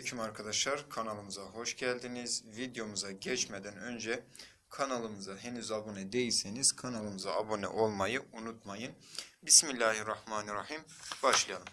Selamünaleyküm arkadaşlar kanalımıza hoş geldiniz. Videomuza geçmeden önce kanalımıza henüz abone değilseniz kanalımıza abone olmayı unutmayın. Bismillahirrahmanirrahim başlayalım.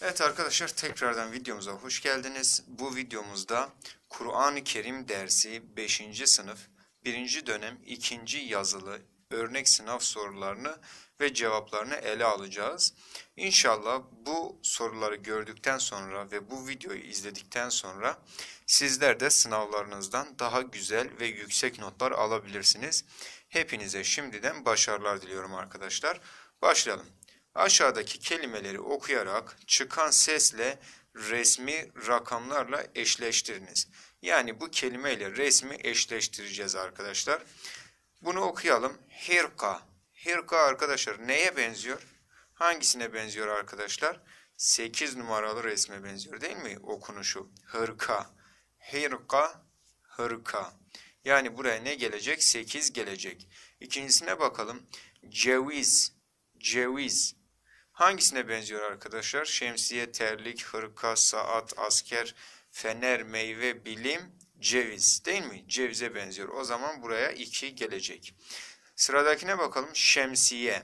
Evet arkadaşlar tekrardan videomuza hoş geldiniz. Bu videomuzda Kur'an-ı Kerim dersi 5. sınıf 1. dönem 2. yazılı örnek sınav sorularını ve cevaplarını ele alacağız. İnşallah bu soruları gördükten sonra ve bu videoyu izledikten sonra sizler de sınavlarınızdan daha güzel ve yüksek notlar alabilirsiniz. Hepinize şimdiden başarılar diliyorum arkadaşlar. Başlayalım. Aşağıdaki kelimeleri okuyarak çıkan sesle resmi rakamlarla eşleştiriniz. Yani bu kelimeyle resmi eşleştireceğiz arkadaşlar. Arkadaşlar. Bunu okuyalım. Hirka. Hirka arkadaşlar neye benziyor? Hangisine benziyor arkadaşlar? 8 numaralı resme benziyor değil mi? Okunuşu. Hırka. Hirka. Hırka. Yani buraya ne gelecek? 8 gelecek. İkincisine bakalım. Ceviz. Ceviz. Hangisine benziyor arkadaşlar? Şemsiye, terlik, hırka, saat, asker, fener, meyve, bilim, ceviz değil mi? Cevize benziyor. O zaman buraya 2 gelecek. Sıradakine bakalım. Şemsiye.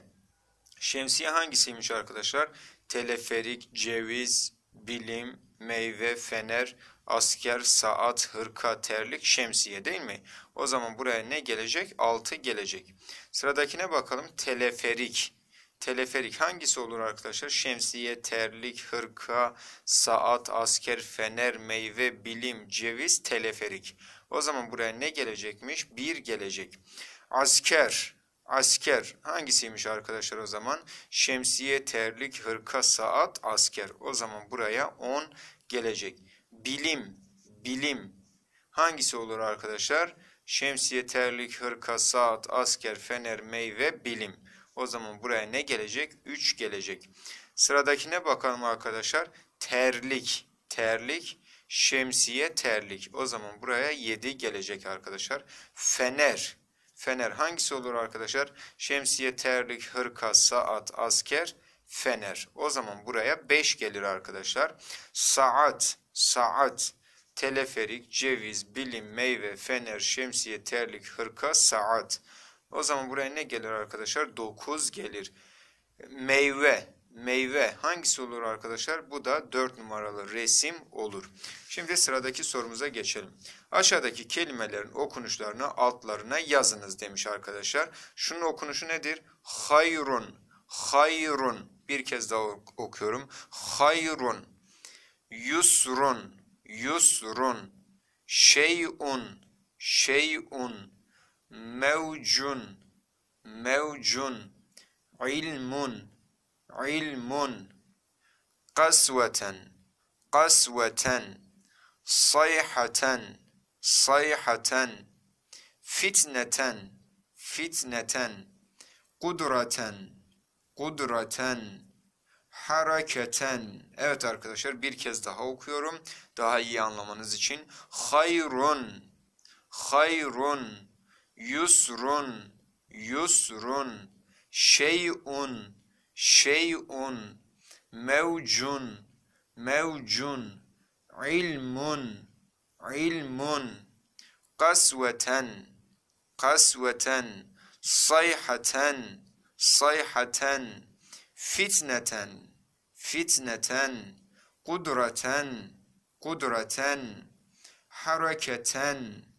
Şemsiye hangisiymiş arkadaşlar? Teleferik, ceviz, bilim, meyve, fener, asker, saat, hırka, terlik, şemsiye değil mi? O zaman buraya ne gelecek? 6 gelecek. Sıradakine bakalım. Teleferik teleferik hangisi olur arkadaşlar? Şemsiye, terlik, hırka, saat, asker, fener, meyve, bilim, ceviz, teleferik. O zaman buraya ne gelecekmiş? Bir gelecek. Asker, asker hangisiymiş arkadaşlar o zaman? Şemsiye, terlik, hırka, saat, asker. O zaman buraya 10 gelecek. Bilim, bilim hangisi olur arkadaşlar? Şemsiye, terlik, hırka, saat, asker, fener, meyve, bilim. O zaman buraya ne gelecek? 3 gelecek. Sıradakine bakalım arkadaşlar. Terlik. Terlik. Şemsiye terlik. O zaman buraya 7 gelecek arkadaşlar. Fener. Fener hangisi olur arkadaşlar? Şemsiye, terlik, hırka, saat, asker, fener. O zaman buraya 5 gelir arkadaşlar. Saat, saat, teleferik, ceviz, bilim, meyve, fener, şemsiye, terlik, hırka, saat. O zaman buraya ne gelir arkadaşlar? 9 gelir. Meyve, meyve hangisi olur arkadaşlar? Bu da 4 numaralı resim olur. Şimdi sıradaki sorumuza geçelim. Aşağıdaki kelimelerin okunuşlarını altlarına yazınız demiş arkadaşlar. Şunun okunuşu nedir? Hayrun, hayrun. Bir kez daha okuyorum. Hayrun, yusrun, yusrun, şeyun, şeyun mevcun mevcun ilmun ilmun kasveten kasveten sayhaten sayhaten fitneten fitneten kudraten kudraten hareketen. Evet arkadaşlar bir kez daha okuyorum. Daha iyi anlamanız için. Hayrun. Hayrun yusrun, yusrun, şeyun, şeyun, mevcun, mevcun, ilmun, ilmun, kasveten, kasveten, sayhaten, sayhaten, fitneten, fitneten, kudraten, kudraten, hareketen,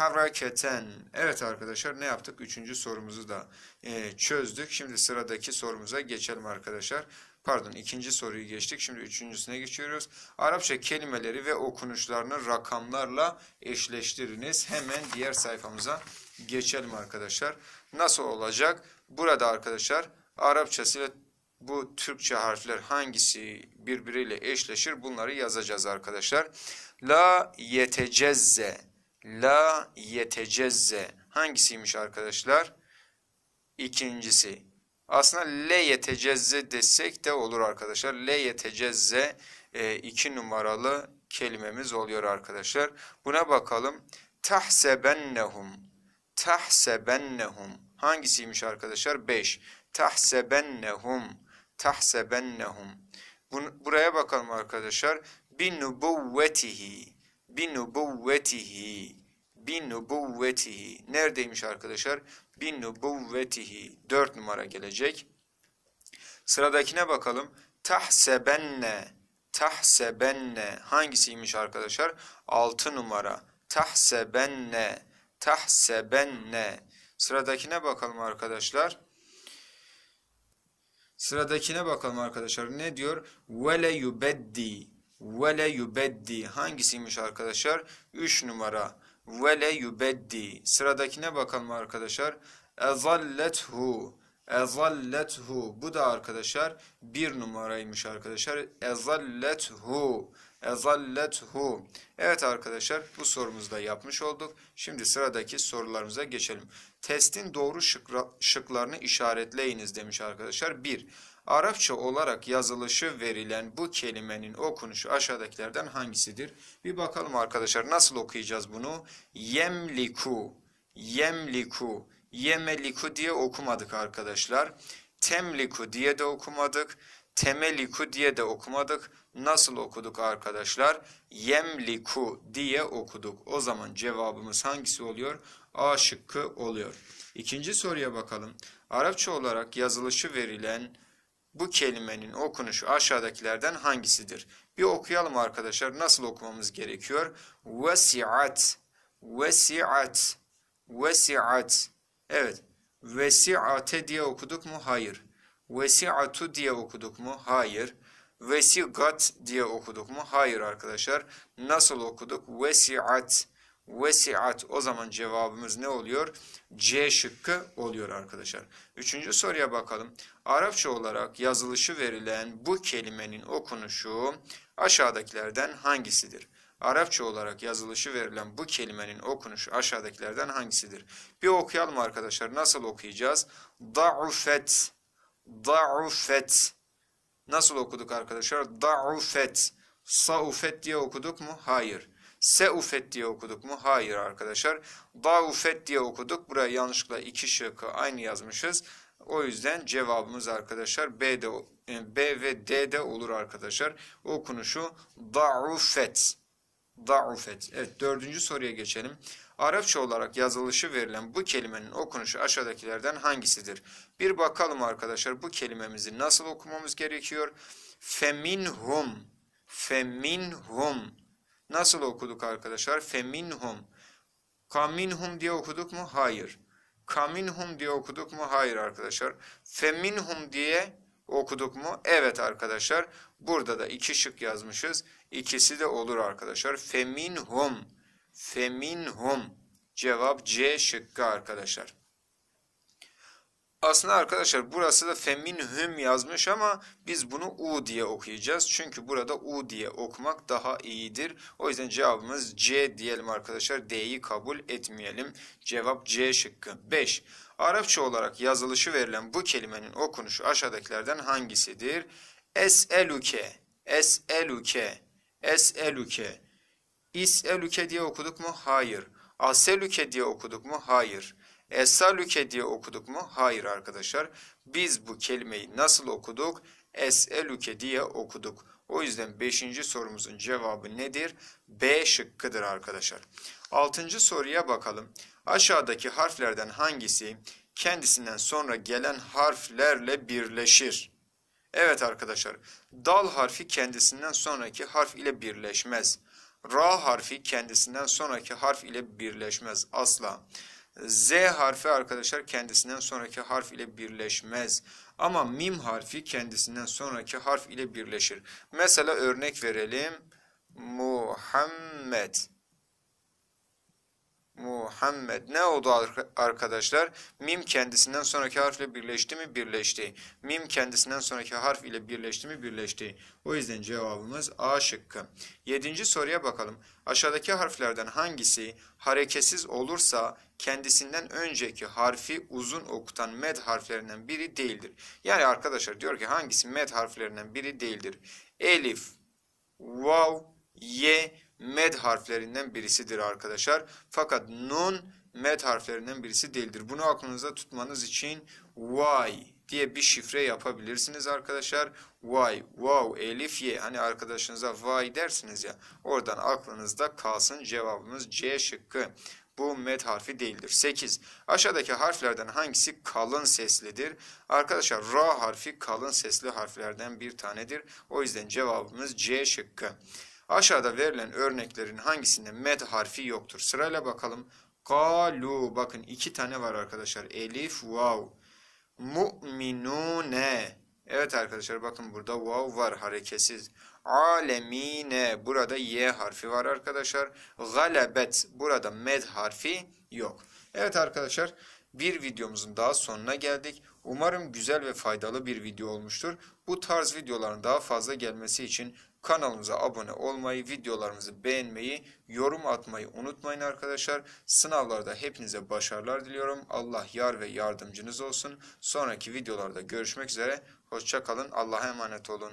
haraketen. Evet arkadaşlar ne yaptık? Üçüncü sorumuzu da e, çözdük. Şimdi sıradaki sorumuza geçelim arkadaşlar. Pardon ikinci soruyu geçtik. Şimdi üçüncüsüne geçiyoruz. Arapça kelimeleri ve okunuşlarını rakamlarla eşleştiriniz. Hemen diğer sayfamıza geçelim arkadaşlar. Nasıl olacak? Burada arkadaşlar Arapçası ile bu Türkçe harfler hangisi birbiriyle eşleşir bunları yazacağız arkadaşlar. La yetecezze la yetecezze. Hangisiymiş arkadaşlar? İkincisi. Aslında le yetecezze desek de olur arkadaşlar. Le yetecezze e, iki numaralı kelimemiz oluyor arkadaşlar. Buna bakalım. Tahsebennehum. Tahsebennehum. Hangisiymiş arkadaşlar? beş Tahsebennehum. Tahsebennehum. Buraya bakalım arkadaşlar. Binubuvvetihi binubuvvetihi binubuvvetihi neredeymiş arkadaşlar? binubuvvetihi 4 numara gelecek. Sıradakine bakalım. tahsebenne tahsebenne hangisiymiş arkadaşlar? 6 numara. tahsebenne tahsebenne Sıradakine bakalım arkadaşlar. Sıradakine bakalım arkadaşlar. Ne diyor? Ve le Vele yubeddi. Hangisiymiş arkadaşlar? 3 numara. Vele yubeddi. Sıradakine bakalım arkadaşlar. Ezallethu. Ezallethu. Bu da arkadaşlar bir numaraymış arkadaşlar. Ezallethu. Ezallethu. Evet arkadaşlar bu sorumuzu da yapmış olduk. Şimdi sıradaki sorularımıza geçelim. Testin doğru şıklarını işaretleyiniz demiş arkadaşlar. 1. Arapça olarak yazılışı verilen bu kelimenin okunuşu aşağıdakilerden hangisidir? Bir bakalım arkadaşlar nasıl okuyacağız bunu? Yemliku, yemliku, yemeliku diye okumadık arkadaşlar. Temliku diye de okumadık. Temeliku diye de okumadık. Nasıl okuduk arkadaşlar? Yemliku diye okuduk. O zaman cevabımız hangisi oluyor? A şıkkı oluyor. İkinci soruya bakalım. Arapça olarak yazılışı verilen bu kelimenin okunuşu aşağıdakilerden hangisidir? Bir okuyalım arkadaşlar. Nasıl okumamız gerekiyor? Vesi'at, vesi'at, vesi'at. Evet, vesi'ate diye okuduk mu? Hayır. Vesi'atu diye okuduk mu? Hayır. Vesigat diye okuduk mu? Hayır arkadaşlar. Nasıl okuduk? Vesi'at. Vesiat o zaman cevabımız ne oluyor? C şıkkı oluyor arkadaşlar. Üçüncü soruya bakalım. Arapça olarak yazılışı verilen bu kelimenin okunuşu aşağıdakilerden hangisidir? Arapça olarak yazılışı verilen bu kelimenin okunuşu aşağıdakilerden hangisidir? Bir okuyalım arkadaşlar. Nasıl okuyacağız? Da'ufet. Da'ufet. Nasıl okuduk arkadaşlar? Da'ufet. Sa'ufet diye okuduk mu? Hayır. Seufet diye okuduk mu? Hayır arkadaşlar. Daufet diye okuduk. Buraya yanlışlıkla iki şıkkı aynı yazmışız. O yüzden cevabımız arkadaşlar B'de e, B ve D'de olur arkadaşlar. Okunuşu daufet. Daufet. Evet dördüncü soruya geçelim. Arapça olarak yazılışı verilen bu kelimenin okunuşu aşağıdakilerden hangisidir? Bir bakalım arkadaşlar bu kelimemizi nasıl okumamız gerekiyor? Feminhum. Feminhum. Nasıl okuduk arkadaşlar? Feminhum. Kaminhum diye okuduk mu? Hayır. Kaminhum diye okuduk mu? Hayır arkadaşlar. Feminhum diye okuduk mu? Evet arkadaşlar. Burada da iki şık yazmışız. İkisi de olur arkadaşlar. Feminhum. Feminhum. Cevap C şıkkı arkadaşlar. Aslında arkadaşlar burası da feminhüm yazmış ama biz bunu u diye okuyacağız. Çünkü burada u diye okumak daha iyidir. O yüzden cevabımız C diyelim arkadaşlar. D'yi kabul etmeyelim. Cevap C şıkkı. 5. Arapça olarak yazılışı verilen bu kelimenin okunuşu aşağıdakilerden hangisidir? Es'eluke. Es'eluke. Es'eluke. İs'eluke diye okuduk mu? Hayır. Aselüke diye okuduk mu? Hayır. Esalüke diye okuduk mu? Hayır arkadaşlar. Biz bu kelimeyi nasıl okuduk? Eselüke diye okuduk. O yüzden 5. sorumuzun cevabı nedir? B şıkkıdır arkadaşlar. 6. soruya bakalım. Aşağıdaki harflerden hangisi kendisinden sonra gelen harflerle birleşir? Evet arkadaşlar. Dal harfi kendisinden sonraki harf ile birleşmez. Ra harfi kendisinden sonraki harf ile birleşmez asla. Z harfi arkadaşlar kendisinden sonraki harf ile birleşmez. Ama mim harfi kendisinden sonraki harf ile birleşir. Mesela örnek verelim. Muhammed. Muhammed. Ne oldu arkadaşlar? Mim kendisinden sonraki harfle birleşti mi? Birleşti. Mim kendisinden sonraki harf ile birleşti mi? Birleşti. O yüzden cevabımız A şıkkı. Yedinci soruya bakalım. Aşağıdaki harflerden hangisi hareketsiz olursa kendisinden önceki harfi uzun okutan med harflerinden biri değildir? Yani arkadaşlar diyor ki hangisi med harflerinden biri değildir? Elif, vav, ye, med harflerinden birisidir arkadaşlar. Fakat nun med harflerinden birisi değildir. Bunu aklınızda tutmanız için Y diye bir şifre yapabilirsiniz arkadaşlar. Y, wow, elif, ye. Hani arkadaşınıza Y dersiniz ya. Oradan aklınızda kalsın cevabımız C şıkkı. Bu med harfi değildir. 8. Aşağıdaki harflerden hangisi kalın seslidir? Arkadaşlar ra harfi kalın sesli harflerden bir tanedir. O yüzden cevabımız C şıkkı. Aşağıda verilen örneklerin hangisinde med harfi yoktur? Sırayla bakalım. Kalu bakın iki tane var arkadaşlar. Elif vav. Mu'minune. Evet arkadaşlar bakın burada vav var hareketsiz. Alemine burada y harfi var arkadaşlar. Galebet burada med harfi yok. Evet arkadaşlar bir videomuzun daha sonuna geldik. Umarım güzel ve faydalı bir video olmuştur. Bu tarz videoların daha fazla gelmesi için Kanalımıza abone olmayı, videolarımızı beğenmeyi, yorum atmayı unutmayın arkadaşlar. Sınavlarda hepinize başarılar diliyorum. Allah yar ve yardımcınız olsun. Sonraki videolarda görüşmek üzere. Hoşçakalın. Allah'a emanet olun.